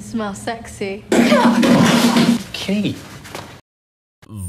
Smell sexy. Kate.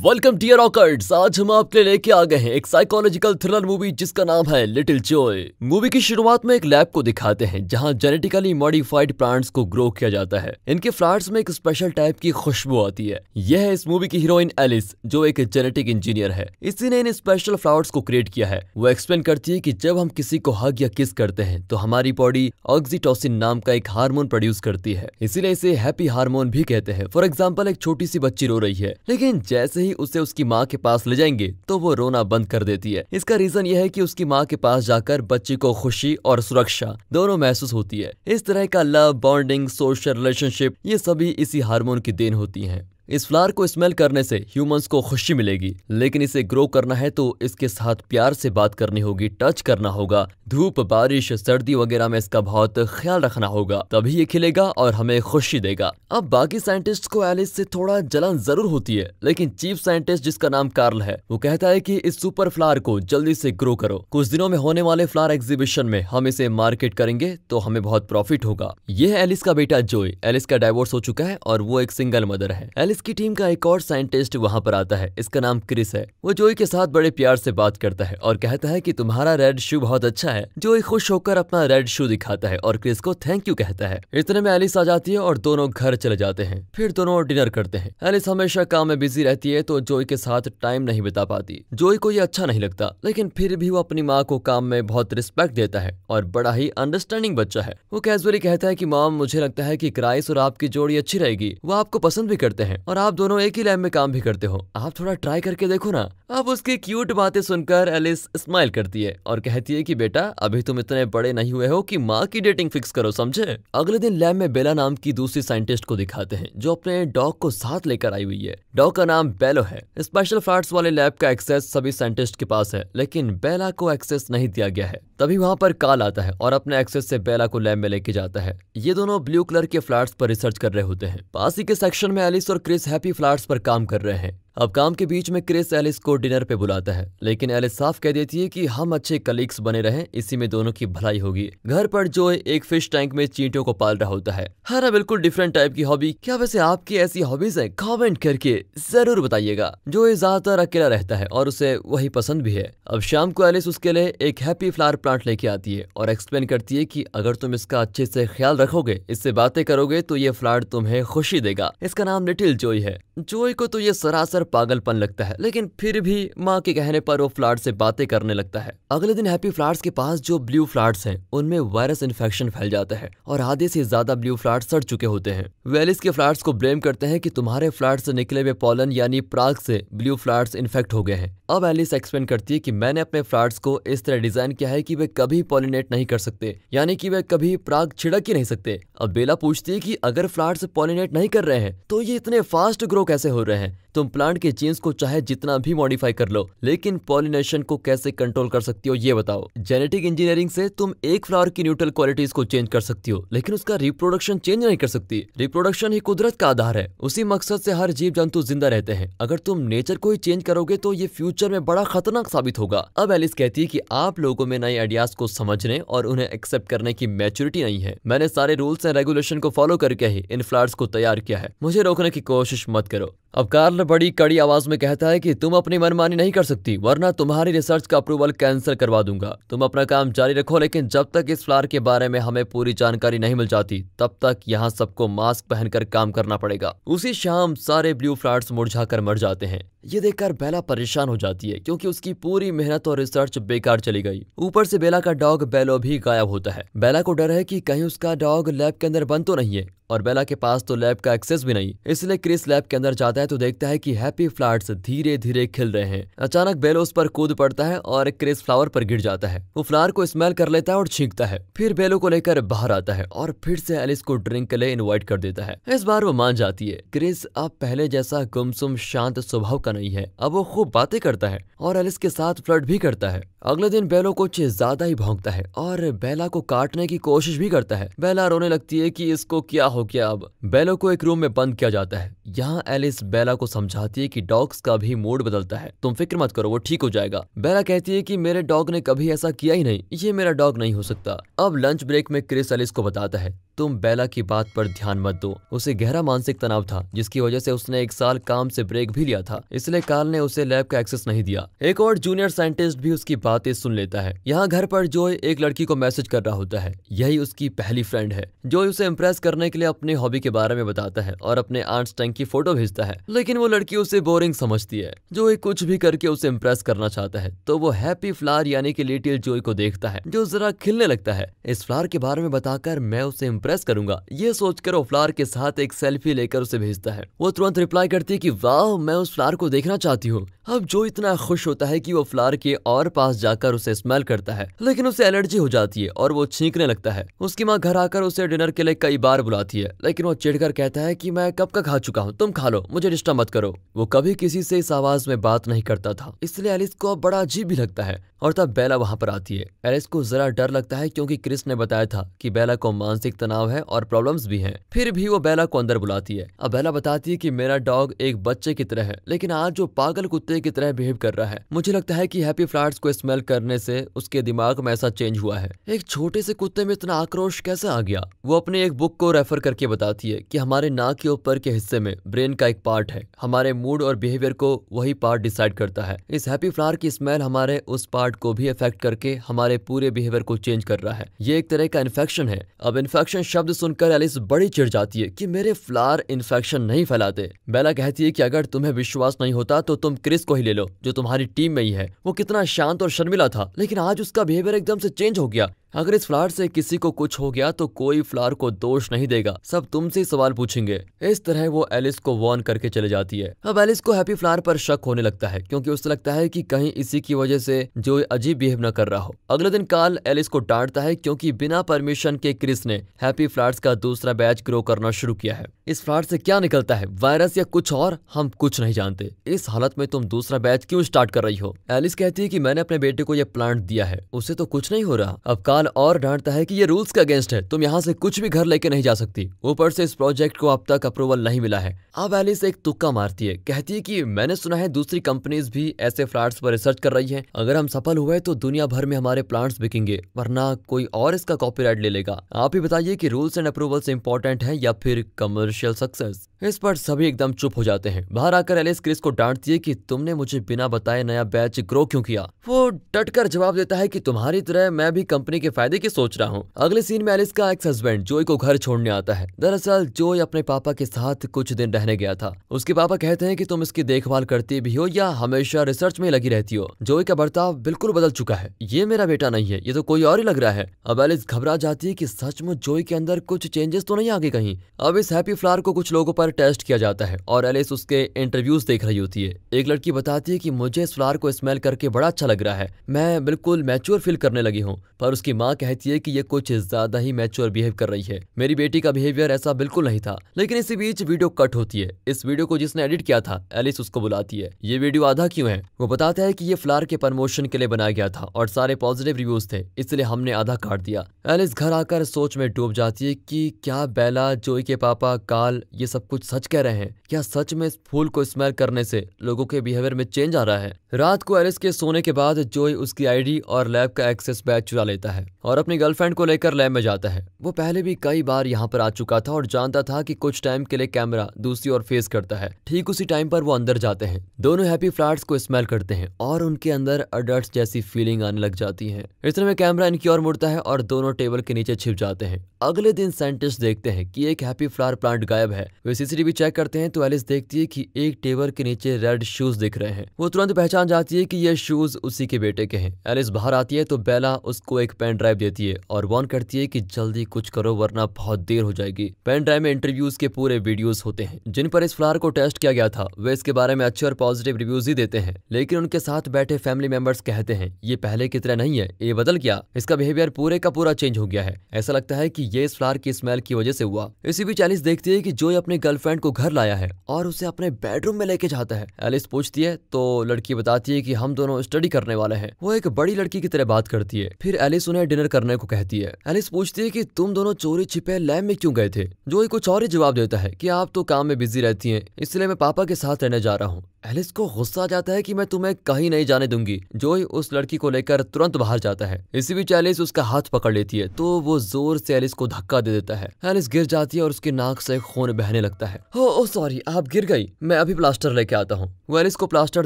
Welcome dear awkwards आज हम आपके लेके आ गए हैं एक साइकोलॉजिकल थ्रिलर मूवी जिसका नाम है लिटिल जॉय मूवी की शुरुआत में एक लैब को दिखाते हैं जहां जेनेटिकली मॉडिफाइड प्लांट्स को ग्रो किया जाता है इनके फ्लावर्स में एक स्पेशल टाइप की खुशबू आती है यह है इस मूवी की हीरोइन एलिस जो एक जेनेटिक इंजीनियर है इसी ने इन स्पेशल फ्लावर्स को क्रिएट किया है वो एक्सप्लेन करती है की जब हम किसी को हग या किस करते हैं तो हमारी बॉडी ऑक्सीटोसिन नाम का एक हार्मोन प्रोड्यूस करती है इसीलिए इसे हैप्पी हार्मोन भी कहते हैं फॉर एग्जाम्पल एक छोटी सी बच्ची रो रही है लेकिन जैसे ही ही उसे उसकी माँ के पास ले जाएंगे तो वो रोना बंद कर देती है इसका रीजन यह है की उसकी माँ के पास जाकर बच्ची को खुशी और सुरक्षा दोनों महसूस होती है इस तरह का लव बॉन्डिंग सोशल रिलेशनशिप ये सभी इसी हार्मोन की देन होती है इस फ्लावर को स्मेल करने से ह्यूमंस को खुशी मिलेगी लेकिन इसे ग्रो करना है तो इसके साथ प्यार से बात करनी होगी टच करना होगा धूप बारिश सर्दी वगैरह में इसका बहुत ख्याल रखना होगा तभी ये खिलेगा और हमें खुशी देगा अब बाकी साइंटिस्ट को एलिस से थोड़ा जलन जरूर होती है लेकिन चीफ साइंटिस्ट जिसका नाम कार्ल है वो कहता है की इस सुपर फ्लावर को जल्दी से ग्रो करो कुछ दिनों में होने वाले फ्लावर एग्जीबिशन में हम इसे मार्केट करेंगे तो हमें बहुत प्रॉफिट होगा ये है एलिस का बेटा जोई एलिस का डाइवोर्स हो चुका है और वो एक सिंगल मदर है एलिस क्रिस की टीम का एक और साइंटिस्ट वहाँ पर आता है इसका नाम क्रिस है वो जोई के साथ बड़े प्यार से बात करता है और कहता है कि तुम्हारा रेड शू बहुत अच्छा है जोई खुश होकर अपना रेड शू दिखाता है और क्रिस को थैंक यू कहता है इतने में एलिस आ जाती है और दोनों घर चले जाते हैं फिर दोनों डिनर करते हैं एलिस हमेशा काम में बिजी रहती है तो जोई के साथ टाइम नहीं बिता पाती जोई को ये अच्छा नहीं लगता लेकिन फिर भी वो अपनी माँ को काम में बहुत रिस्पेक्ट देता है और बड़ा ही अंडरस्टैंडिंग बच्चा है वो कैजुअली कहता है की माम मुझे लगता है की क्राइस और आपकी जोड़ी अच्छी रहेगी वो आपको पसंद भी करते हैं और आप दोनों एक ही लैब में काम भी करते हो आप थोड़ा ट्राई करके देखो ना अब उसकी क्यूट बातें सुनकर एलिस स्माइल करती है और कहती है कि बेटा अभी तुम इतने बड़े नहीं हुए हो कि माँ की डेटिंग फिक्स करो समझे अगले दिन लैब में बेला नाम की दूसरी साइंटिस्ट को दिखाते हैं जो अपने डॉग को साथ लेकर आई हुई है डॉग का नाम बेलो है स्पेशल फ्लाट्स वाले लैब का एक्सेस सभी साइंटिस्ट के पास है लेकिन बेला को एक्सेस नहीं दिया गया है तभी वहाँ पर काल आता है और अपने एक्सेस से बेला को लैब में लेके जाता है ये दोनों ब्लू कलर के फ्लैट्स पर रिसर्च कर रहे होते हैं पास ही के सेक्शन में एलिस और ब्रोकरेज हैप्पी फ्लावर्स पर काम कर रहे हैं अब काम के बीच में क्रिस एलिस को डिनर पे बुलाता है लेकिन एलिस साफ कह देती है कि हम अच्छे कलीग्स बने रहें इसी में दोनों की भलाई होगी घर पर जो एक फिश टैंक में चींटियों को पाल रहा होता है हरा बिल्कुल डिफरेंट टाइप की हॉबी क्या वैसे आपकी ऐसी हॉबीज है कॉमेंट करके जरूर बताइएगा जो ये ज्यादातर अकेला रहता है और उसे वही पसंद भी है अब शाम को एलिस उसके लिए एक हैप्पी फ्लावर प्लांट लेके आती है और एक्सप्लेन करती है की अगर तुम इसका अच्छे से ख्याल रखोगे इससे बातें करोगे तो ये फ्लावर तुम्हें खुशी देगा इसका नाम लिटिल जोई है जोई को तो ये सरासर पागलपन लगता है लेकिन फिर भी माँ के कहने पर वो फ्लाड से बातें करने लगता है अगले दिन हैप्पी फ्लाड्स के पास जो ब्लू फ्लाड्स हैं उनमें वायरस इन्फेक्शन फैल जाता है और आधे से ज्यादा ब्लू फ्लाड सड़ चुके होते हैं वेलिस के फ्लाड्स को ब्लेम करते हैं कि तुम्हारे फ्लाड से निकले हुए पॉलन यानी प्राग से ब्लू फ्लाड्स इन्फेक्ट हो गए हैं अब एलिस एक्सप्लेन करती है कि मैंने अपने फ्लाड्स को इस तरह डिजाइन किया है कि वे कभी पॉलिनेट नहीं कर सकते यानी कि वे कभी प्राग छिड़क ही नहीं सकते अब बेला पूछती है कि अगर फ्लाड्स पॉलिनेट नहीं कर रहे हैं तो ये इतने फास्ट ग्रो कैसे हो रहे हैं तुम प्लांट के जीन्स को चाहे जितना भी मॉडिफाई कर लो लेकिन पॉलिनेशन को कैसे कंट्रोल कर सकती हो ये बताओ जेनेटिक इंजीनियरिंग से तुम एक फ्लावर की न्यूट्रल क्वालिटीज को चेंज कर सकती हो लेकिन उसका रिप्रोडक्शन चेंज नहीं कर सकती रिप्रोडक्शन ही कुदरत का आधार है उसी मकसद से हर जीव जंतु जिंदा रहते हैं अगर तुम नेचर को ही चेंज करोगे तो ये फ्यूचर में बड़ा खतरनाक साबित होगा अब एलिस कहती है की आप लोगों में नए आइडियाज को समझने और उन्हें एक्सेप्ट करने की मेच्योरिटी नहीं है मैंने सारे रूल्स एंड रेगुलेशन को फॉलो करके ही इन फ्लावर्स को तैयार किया है मुझे रोकने की कोशिश मत करो अब कार्ल बड़ी कड़ी आवाज में कहता है कि तुम अपनी मनमानी नहीं कर सकती वरना तुम्हारी रिसर्च का अप्रूवल कैंसिल करवा दूंगा तुम अपना काम जारी रखो लेकिन जब तक इस फ्लार के बारे में हमें पूरी जानकारी नहीं मिल जाती तब तक यहाँ सबको मास्क पहनकर काम करना पड़ेगा उसी शाम सारे ब्लू फ्लार्स मुरझा मर जाते हैं ये देखकर बेला परेशान हो जाती है क्योंकि उसकी पूरी मेहनत और रिसर्च बेकार चली गई ऊपर से बेला का डॉग बेलो भी गायब होता है बेला को डर है कि कहीं उसका डॉग लैब के अंदर बंद तो नहीं है और बेला के पास तो लैब का एक्सेस भी नहीं इसलिए क्रिस लैब के अंदर जाता है तो देखता है कि हैप्पी फ्लावर्स धीरे धीरे खिल रहे हैं अचानक बेलो उस पर कूद पड़ता है और क्रिस फ्लावर पर गिर जाता है वो फ्लावर को स्मेल कर लेता है और छींकता है फिर बेलो को लेकर बाहर आता है और फिर से एलिस को ड्रिंक के लिए इन्वाइट कर देता है इस बार वो मान जाती है क्रिस अब पहले जैसा गुमसुम शांत स्वभाव रुकता नहीं है अब वो खूब बातें करता है और एलिस के साथ फ्लर्ट भी करता है अगले दिन बेलो कुछ ज्यादा ही भौंकता है और बेला को काटने की कोशिश भी करता है बेला रोने लगती है कि इसको क्या हो गया अब बेलो को एक रूम में बंद किया जाता है यहाँ एलिस बेला को समझाती है कि डॉग्स का भी मूड बदलता है तुम फिक्र मत करो वो ठीक हो जाएगा बेला कहती है कि मेरे डॉग ने कभी ऐसा किया ही नहीं ये मेरा डॉग नहीं हो सकता अब लंच ब्रेक में क्रिस एलिस को बताता है तुम बेला की बात पर ध्यान मत दो उसे गहरा मानसिक तनाव था जिसकी वजह से उसने एक साल काम से ब्रेक भी लिया था इसलिए काल ने उसे लैब का एक्सेस नहीं दिया एक और जूनियर साइंटिस्ट भी उसकी बातें सुन लेता है यहाँ घर पर जोय एक लड़की को मैसेज कर रहा होता है यही उसकी पहली फ्रेंड है जोय उसे इम्प्रेस करने के लिए अपनी हॉबी के बारे में बताता है और अपने टैंक की फोटो भेजता है लेकिन वो लड़की उसे बोरिंग समझती है जोई कुछ भी करके उसे इम्प्रेस करना चाहता है तो वो हैप्पी फ्लावर यानी कि लिटिल जोई को देखता है जो जरा खिलने लगता है इस फ्लावर के बारे में बताकर मैं उसे इम्प्रेस प्रेस करूंगा ये सोचकर वो फ्लावर के साथ एक सेल्फी लेकर उसे भेजता है वो तुरंत रिप्लाई करती है की वाह मैं उस फ्लावर को देखना चाहती हूँ अब जो इतना खुश होता है की वो फ्लावर के और पास जाकर उसे स्मेल करता है लेकिन उसे एलर्जी हो जाती है और वो छींकने लगता है उसकी माँ घर आकर उसे डिनर के लिए कई बार बुलाती है लेकिन वो चिड़ कहता है की मैं कब का खा चुका हूँ तुम खा लो मुझे डिस्टर्ब मत करो वो कभी किसी से इस आवाज में बात नहीं करता था इसलिए एलिस को अब बड़ा अजीब भी लगता है और तब बेला वहाँ पर आती है एलिस को जरा डर लगता है क्योंकि क्रिस ने बताया था कि बेला को मानसिक तनाव तनाव है और प्रॉब्लम्स भी हैं फिर भी वो बेला को अंदर बुलाती है अब बेला बताती है कि मेरा डॉग एक बच्चे की तरह है लेकिन आज जो पागल कुत्ते की तरह बिहेव कर रहा है मुझे लगता है की हैप्पी फ्लावर्स को स्मेल करने से उसके दिमाग में ऐसा चेंज हुआ है एक छोटे से कुत्ते में इतना आक्रोश कैसे आ गया वो अपने एक बुक को रेफर करके बताती है कि हमारे नाक के ऊपर के हिस्से में ब्रेन का एक पार्ट है हमारे मूड और बिहेवियर को वही पार्ट डिसाइड करता है इस हैप्पी फ्लावर की स्मेल हमारे उस पार्ट को भी अफेक्ट करके हमारे पूरे बिहेवियर को चेंज कर रहा है ये एक तरह का इन्फेक्शन है अब इन्फेक्शन इन्फेक्शन शब्द सुनकर एलिस बड़ी चिड़ जाती है कि मेरे फ्लावर इन्फेक्शन नहीं फैलाते बेला कहती है कि अगर तुम्हें विश्वास नहीं होता तो तुम क्रिस को ही ले लो जो तुम्हारी टीम में ही है वो कितना शांत और शर्मिला था लेकिन आज उसका बिहेवियर एकदम से चेंज हो गया अगर इस फ्लावर से किसी को कुछ हो गया तो कोई फ्लावर को दोष नहीं देगा सब तुमसे सवाल पूछेंगे इस तरह वो एलिस को वॉर्न करके चले जाती है अब एलिस को हैप्पी फ्लावर पर शक होने लगता है क्योंकि उसे लगता है कि कहीं इसी की वजह से जो अजीब बिहेव न कर रहा हो अगले दिन काल एलिस को डांटता है क्योंकि बिना परमिशन के क्रिस ने हैप्पी फ्लावर्स का दूसरा बैच ग्रो करना शुरू किया है इस फ्लावर से क्या निकलता है वायरस या कुछ और हम कुछ नहीं जानते इस हालत में तुम दूसरा बैच क्यों स्टार्ट कर रही हो एलिस कहती है की मैंने अपने बेटे को यह प्लांट दिया है उसे तो कुछ नहीं हो रहा अब कार्ल खान और डांटता है कि ये रूल्स के अगेंस्ट है तुम यहाँ से कुछ भी घर लेके नहीं जा सकती ऊपर से इस प्रोजेक्ट को अब तक अप्रूवल नहीं मिला है अब हाँ, एलिस एक तुक्का मारती है कहती है कि मैंने सुना है दूसरी कंपनीज भी ऐसे फ्लाट्स पर रिसर्च कर रही है अगर हम सफल हुए तो दुनिया भर में हमारे प्लांट्स बिकेंगे वरना कोई और इसका कॉपी ले लेगा आप ही बताइए की रूल्स एंड अप्रूवल्स इंपॉर्टेंट है या फिर कमर्शियल सक्सेस इस पर सभी एकदम चुप हो जाते हैं बाहर आकर एलिस क्रिस को डांटती है कि तुमने मुझे बिना बताए नया बैच ग्रो क्यों किया वो डटकर जवाब देता है कि तुम्हारी तरह मैं भी कंपनी के के फायदे की सोच रहा हूँ अगले सीन में एलिस का एक्स हस्बैंड जोई को घर छोड़ने आता है दरअसल जोई अपने पापा के साथ कुछ दिन रहने गया था उसके पापा कहते हैं कि तुम इसकी देखभाल करती भी हो या हमेशा रिसर्च में लगी रहती हो जोई का बर्ताव बिल्कुल बदल चुका है ये मेरा बेटा नहीं है ये तो कोई और ही लग रहा है अब एलिस घबरा जाती है की सचमुच जोई के अंदर कुछ चेंजेस तो नहीं आगे कहीं अब इस हैप्पी फ्लावर को कुछ लोगों पर टेस्ट किया जाता है और एलिस उसके इंटरव्यूज देख रही होती है एक लड़की बताती है की मुझे इस फ्लावर को स्मेल करके बड़ा अच्छा लग रहा है मैं बिल्कुल मैच्योर फील करने लगी हूँ पर उसकी माँ कहती है कि ये कुछ ज्यादा ही मैच्योर बिहेव कर रही है मेरी बेटी का बिहेवियर ऐसा बिल्कुल नहीं था लेकिन इसी बीच वीडियो कट होती है इस वीडियो को जिसने एडिट किया था एलिस उसको बुलाती है ये वीडियो आधा क्यों है वो बताता है कि ये फ्लार के प्रमोशन के लिए बनाया गया था और सारे पॉजिटिव रिव्यूज थे इसलिए हमने आधा काट दिया एलिस घर आकर सोच में डूब जाती है की क्या बेला जोई के पापा काल ये सब कुछ सच कह रहे हैं क्या सच में इस फूल को स्मेल करने से लोगों के बिहेवियर में चेंज आ रहा है रात को एलिस के सोने के बाद जोई उसकी आईडी और लैब का एक्सेस बैच चुरा लेता है और अपनी गर्लफ्रेंड को लेकर लैब में जाता है वो पहले भी कई बार यहाँ पर आ चुका था और जानता था कि कुछ टाइम के लिए कैमरा दूसरी ओर फेस करता है ठीक उसी टाइम पर वो अंदर जाते हैं दोनों हैप्पी फ्लैट्स को स्मेल करते हैं और उनके अंदर अडल्ट जैसी फीलिंग आने लग जाती है इतने में कैमरा इनकी ओर मुड़ता है और दोनों टेबल के नीचे छिप जाते हैं अगले दिन साइंटिस्ट देखते हैं कि एक हैप्पी फ्लावर प्लांट गायब है वे सीसीटीवी चेक करते हैं तो एलिस देखती है कि एक टेबल के नीचे रेड शूज दिख रहे हैं वो तुरंत पहचान जाती है कि ये शूज उसी के बेटे के हैं एलिस बाहर आती है तो बेला उसको एक पेन ड्राइव देती है और वॉर्न करती है कि जल्दी कुछ करो वरना बहुत देर हो जाएगी पेन ड्राइव में इंटरव्यूज के पूरे वीडियोस होते हैं जिन पर इस फ्लावर को टेस्ट किया गया था वे इसके बारे में अच्छे और पॉजिटिव रिव्यूज ही देते हैं लेकिन उनके साथ बैठे फैमिली मेंबर्स कहते हैं ये पहले की तरह नहीं है ये बदल गया इसका बिहेवियर पूरे का पूरा चेंज हो गया है ऐसा लगता है की ये इस फ्लावर की स्मेल की वजह से हुआ इसी बीच एलिस देखती है की जो अपने गर्लफ्रेंड को घर लाया है और उसे अपने बेडरूम में लेके जाता है एलिस पूछती है तो लड़की बताती है की हम दोनों स्टडी करने वाले हैं वो एक बड़ी लड़की की तरह बात करती है फिर एलिस उन्हें डिनर करने को कहती है एलिस पूछती है कि तुम दोनों चोरी छिपे लैब में क्यों गए थे एक कुछ और ही जवाब देता है कि आप तो काम में बिजी रहती हैं इसलिए मैं पापा के साथ रहने जा रहा हूँ एलिस को गुस्सा जाता है कि मैं तुम्हें कहीं नहीं जाने दूंगी जोई उस लड़की को लेकर तुरंत बाहर जाता है इसी बीच एलिस उसका हाथ पकड़ लेती है तो वो जोर से एलिस को धक्का दे देता है एलिस गिर जाती है और उसकी नाक से खून बहने लगता है ओ, ओ सॉरी आप गिर गई मैं अभी प्लास्टर लेके आता हूँ वो एलिस को प्लास्टर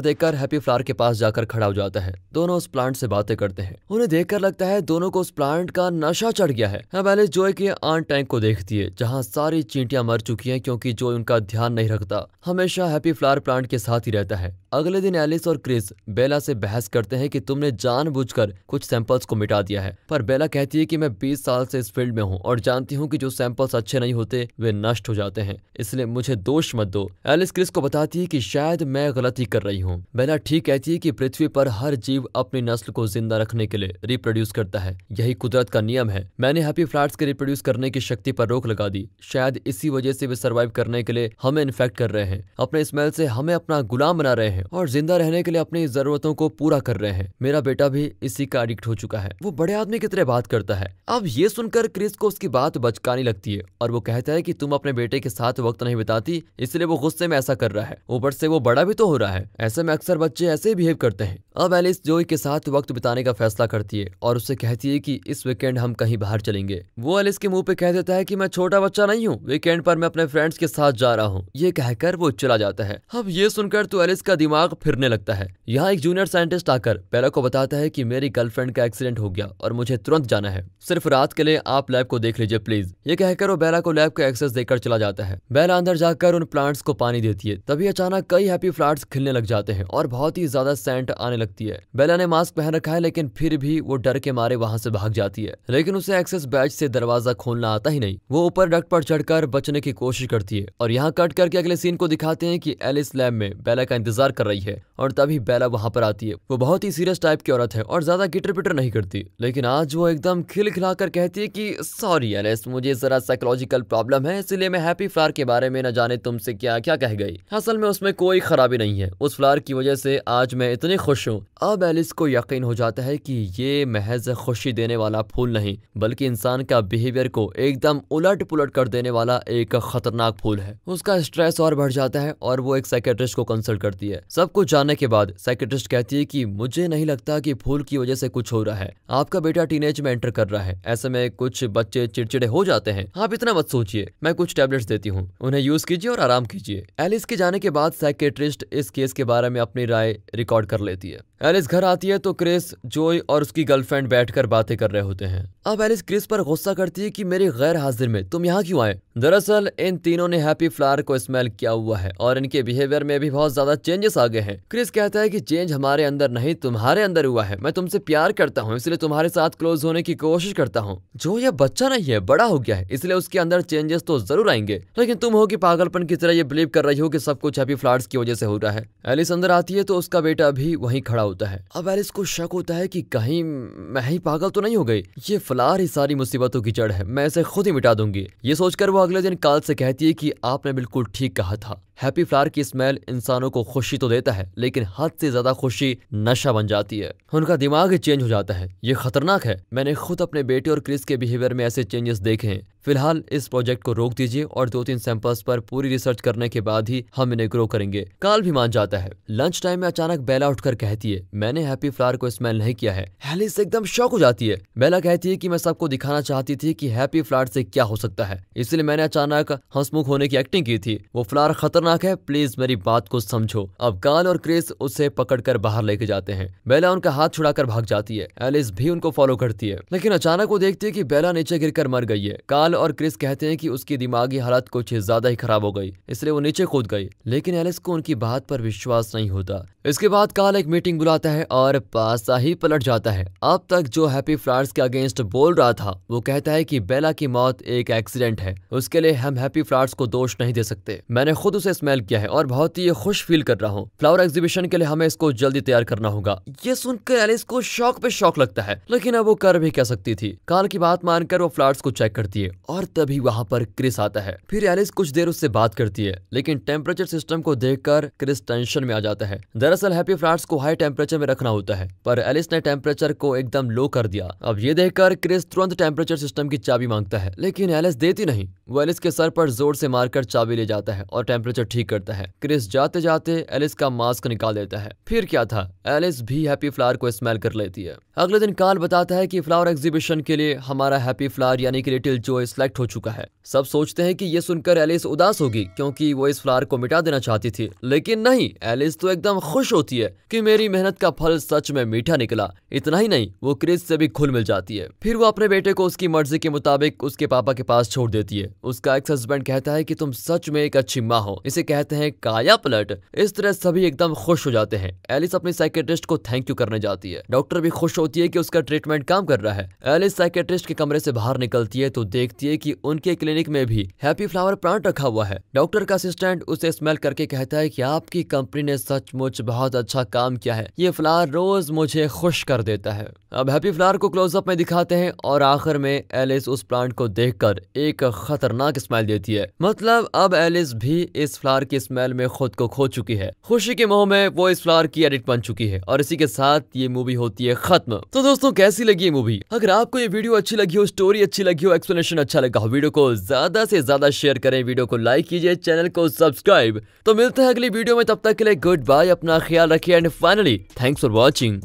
देकर हैप्पी फ्लावर के पास जाकर खड़ा हो जाता है दोनों उस प्लांट से बातें करते हैं उन्हें कर लगता है दोनों को उस प्लांट का नशा चढ़ गया है अब एलिस जोई के आन टैंक को देखती है जहाँ सारी चींटियां मर चुकी है क्योंकि जोई उनका ध्यान नहीं रखता हमेशा हैप्पी फ्लावर प्लांट के साथ साथ ही रहता है अगले दिन एलिस और क्रिस बेला से बहस करते हैं कि तुमने जानबूझकर कुछ सैंपल्स को मिटा दिया है पर बेला कहती है कि मैं 20 साल से इस फील्ड में हूँ और जानती हूँ कि जो सैंपल्स अच्छे नहीं होते वे नष्ट हो जाते हैं इसलिए मुझे दोष मत दो एलिस क्रिस को बताती है कि शायद मैं गलती कर रही हूँ बेला ठीक कहती है कि पृथ्वी पर हर जीव अपनी नस्ल को जिंदा रखने के लिए रिप्रोड्यूस करता है यही कुदरत का नियम है मैंने हैप्पी फ्लैट्स के रिप्रोड्यूस करने की शक्ति पर रोक लगा दी शायद इसी वजह से वे सर्वाइव करने के लिए हमें इन्फेक्ट कर रहे हैं अपने स्मेल से हमें अपना गुलाम बना रहे हैं और जिंदा रहने के लिए अपनी जरूरतों को पूरा कर रहे हैं मेरा बेटा भी इसी का एडिक्ट हो चुका है वो बड़े आदमी की तरह बात करता है अब ये सुनकर क्रिस को उसकी बात बचकानी लगती है और वो कहता है की तुम अपने बेटे के साथ वक्त नहीं बिताती इसलिए वो गुस्से में ऐसा कर रहा है ऊपर से वो बड़ा भी तो हो रहा है ऐसे में अक्सर बच्चे ऐसे ही बिहेव करते हैं अब एलिस जोई के साथ वक्त बिताने का फैसला करती है और उससे कहती है कि इस वीकेंड हम कहीं बाहर चलेंगे वो एलिस के मुंह पे कह देता है कि मैं छोटा बच्चा नहीं हूँ वीकेंड पर मैं अपने फ्रेंड्स के साथ जा रहा हूँ ये कहकर वो चला जाता है अब ये सुनकर तो एलिस का दिमाग फिरने लगता है यहाँ एक जूनियर साइंटिस्ट आकर पेरा को बताता है की मेरी गर्लफ्रेंड का एक्सीडेंट हो गया और मुझे तुरंत जाना है सिर्फ रात के लिए आप लैब को देख लीजिए प्लीज ये कहकर वो बेला को लैब का एक्सेस देकर चला जाता है बेला अंदर जाकर उन प्लांट्स को पानी देती है तभी अचानक कई हैप्पी फ्लावर्स खिलने लग जाते हैं और बहुत ही ज्यादा सेंट आने लगती है बेला ने मास्क पहन रखा है लेकिन फिर भी वो डर के मारे वहां से भाग जाती है लेकिन उसे एक्सेस बैच से दरवाजा खोलना आता ही नहीं वो ऊपर डक पर चढ़कर बचने की कोशिश करती है और यहाँ कट करके अगले सीन को दिखाते हैं की एलिस लैब में बेला का इंतजार कर रही है और तभी बेला वहां पर आती है वो बहुत ही सीरियस टाइप की औरत है और ज्यादा गिटर पिटर नहीं करती लेकिन आज वो एकदम खिल खिलाकर कहती है की सॉरी एलिस मुझे जरा साइकोलॉजिकल प्रॉब्लम है इसलिए मैं हैप्पी फ्लार के बारे में न जाने तुमसे क्या क्या कह गई असल में उसमें कोई खराबी नहीं है उस फ्लार की वजह से आज मैं इतनी खुश हूँ जानूं। अब एलिस को यकीन हो जाता है कि ये महज खुशी देने वाला फूल नहीं बल्कि इंसान का बिहेवियर को एकदम उलट पुलट कर देने वाला एक खतरनाक फूल है उसका स्ट्रेस और बढ़ जाता है और वो एक साइकेट्रिस्ट को कंसल्ट करती है सब कुछ जानने के बाद साइकेट्रिस्ट कहती है की मुझे नहीं लगता की फूल की वजह से कुछ हो रहा है आपका बेटा टीनेज में एंटर कर रहा है ऐसे में कुछ बच्चे चिड़चिड़े हो जाते हैं आप इतना मत सोचिए मैं कुछ टेबलेट्स देती हूँ उन्हें यूज कीजिए और आराम कीजिए एलिस के जाने के बाद साइकेट्रिस्ट इस केस के बारे में अपनी राय रिकॉर्ड कर लेती है एलिस घर आती है तो क्रिस जोई और उसकी गर्लफ्रेंड बैठकर बातें कर रहे होते हैं अब एलिस क्रिस पर गुस्सा करती है कि मेरे गैर हाजिर में तुम यहाँ क्यों आए दरअसल इन तीनों ने हैप्पी फ्लावर को स्मेल किया हुआ है और इनके बिहेवियर में भी बहुत ज्यादा चेंजेस आ गए हैं क्रिस कहता है कि चेंज हमारे अंदर नहीं तुम्हारे अंदर हुआ है मैं तुमसे प्यार करता हूँ इसलिए तुम्हारे साथ क्लोज होने की कोशिश करता हूँ जो यह बच्चा नहीं है बड़ा हो गया है इसलिए उसके अंदर चेंजेस तो जरूर आएंगे लेकिन तुम हो कि पागलपन की तरह ये बिलीव कर रही हो कि सब कुछ हैप्पी फ्लावर्स की वजह से हो रहा है एलिस अंदर आती है तो उसका बेटा भी वही खड़ा होता है अब एलिस को शक होता है की कहीं मैं ही पागल तो नहीं हो गई ये फ्लावर ही सारी मुसीबतों की जड़ है मैं इसे खुद ही मिटा दूंगी ये सोचकर वो अगले दिन काल से कहती है कि आपने बिल्कुल ठीक कहा था हैप्पी फ्लावर की स्मेल इंसानों को खुशी तो देता है लेकिन हद से ज्यादा खुशी नशा बन जाती है उनका दिमाग ही चेंज हो जाता है ये खतरनाक है मैंने खुद अपने बेटे और क्रिस के बिहेवियर में ऐसे चेंजेस देखे हैं फिलहाल इस प्रोजेक्ट को रोक दीजिए और दो तीन सैंपल्स पर पूरी रिसर्च करने के बाद ही हम इन्हें ग्रो करेंगे काल भी मान जाता है लंच टाइम में अचानक बेला उठकर कहती है मैंने हैप्पी फ्लावर को स्मेल नहीं किया है हैलिस एकदम शौक हो जाती है बेला कहती है कि मैं सबको दिखाना चाहती थी कि हैप्पी फ्लावर से क्या हो सकता है इसलिए मैंने अचानक हंसमुख होने की एक्टिंग की थी वो फ्लावर खतर खतरनाक है प्लीज मेरी बात को समझो अब काल और क्रिस उसे पकड़कर बाहर लेके जाते हैं बेला उनका हाथ छुड़ाकर भाग जाती है एलिस भी उनको फॉलो करती है लेकिन अचानक वो देखती है की बेला नीचे गिरकर मर गई है काल और क्रिस कहते हैं की उसकी दिमागी हालत कुछ ज्यादा ही खराब हो गई इसलिए वो नीचे कूद गई लेकिन एलिस को उनकी बात पर विश्वास नहीं होता इसके बाद काल एक मीटिंग बुलाता है और पासा ही पलट जाता है अब तक जो हैप्पी फ्लावर्स के अगेंस्ट बोल रहा था वो कहता है कि बेला की मौत एक एक्सीडेंट है उसके लिए हम हैप्पी फ्लावर्स को दोष नहीं दे सकते मैंने खुद उसे ने स्मेल किया है और बहुत ही खुश फील कर रहा हूँ फ्लावर एग्जीबिशन के लिए हमें इसको जल्दी तैयार करना होगा ये सुनकर एलिस को शौक पे शौक लगता है लेकिन अब वो कर भी कह सकती थी काल की बात मानकर वो फ्लावर्स को चेक करती है और तभी वहाँ पर क्रिस आता है फिर एलिस कुछ देर उससे बात करती है लेकिन टेम्परेचर सिस्टम को देखकर क्रिस टेंशन में आ जाता है दरअसल हैप्पी फ्लावर्स को हाई टेम्परेचर में रखना होता है पर एलिस ने टेम्परेचर को एकदम लो कर दिया अब ये देखकर क्रिस तुरंत टेम्परेचर सिस्टम की चाबी मांगता है लेकिन एलिस देती नहीं वो एलिस के सर पर जोर से मारकर चाबी ले जाता है और टेम्परेचर उसे ठीक करता है क्रिस जाते जाते एलिस का मास्क निकाल देता है फिर क्या था एलिस भी हैप्पी फ्लावर को स्मेल कर लेती है अगले दिन कार्ल बताता है कि फ्लावर एग्जीबिशन के लिए हमारा हैप्पी फ्लावर यानी कि लिटिल जो सिलेक्ट हो चुका है सब सोचते हैं कि ये सुनकर एलिस उदास होगी क्योंकि वो इस फ्लावर को मिटा देना चाहती थी लेकिन नहीं एलिस तो एकदम खुश होती है कि मेरी मेहनत का फल सच में मीठा निकला इतना ही नहीं वो क्रिस से भी खुल मिल जाती है फिर वो अपने बेटे को उसकी मर्जी के मुताबिक उसके पापा के पास छोड़ देती है उसका एक्स हस्बैंड कहता है कि तुम सच में एक अच्छी माँ हो इसे कहते हैं काया पलट इस तरह सभी एकदम खुश हो जाते हैं एलिस अपनी साइकेट्रिस्ट को थैंक यू करने जाती है डॉक्टर भी खुश होती है कि उसका ट्रीटमेंट काम कर रहा है एलिस साइकेट्रिस्ट के कमरे से बाहर निकलती है तो देखती है कि उनके क्लिनिक में भी हैप्पी फ्लावर प्लांट रखा हुआ है डॉक्टर का असिस्टेंट उसे स्मेल करके कहता है कि आपकी कंपनी ने सचमुच बहुत अच्छा काम किया है ये फ्लावर रोज मुझे खुश कर देता है अब हैप्पी फ्लावर को क्लोजअप में दिखाते हैं और आखिर में एलिस उस प्लांट को देखकर एक खतरनाक स्माइल देती है मतलब अब एलिस भी इस फ्लावर की स्मेल में खुद को खो चुकी है खुशी के मोह में वो इस फ्लावर की एडिट बन चुकी है और इसी के साथ ये मूवी होती है खत्म तो दोस्तों कैसी लगी ये मूवी अगर आपको ये वीडियो अच्छी लगी हो स्टोरी अच्छी लगी हो एक्सप्लेनेशन अच्छा लगा हो वीडियो को ज्यादा से ज्यादा शेयर करें वीडियो को लाइक कीजिए चैनल को सब्सक्राइब तो मिलते हैं अगली वीडियो में तब तक के लिए गुड बाय अपना ख्याल रखिए and finally thanks for watching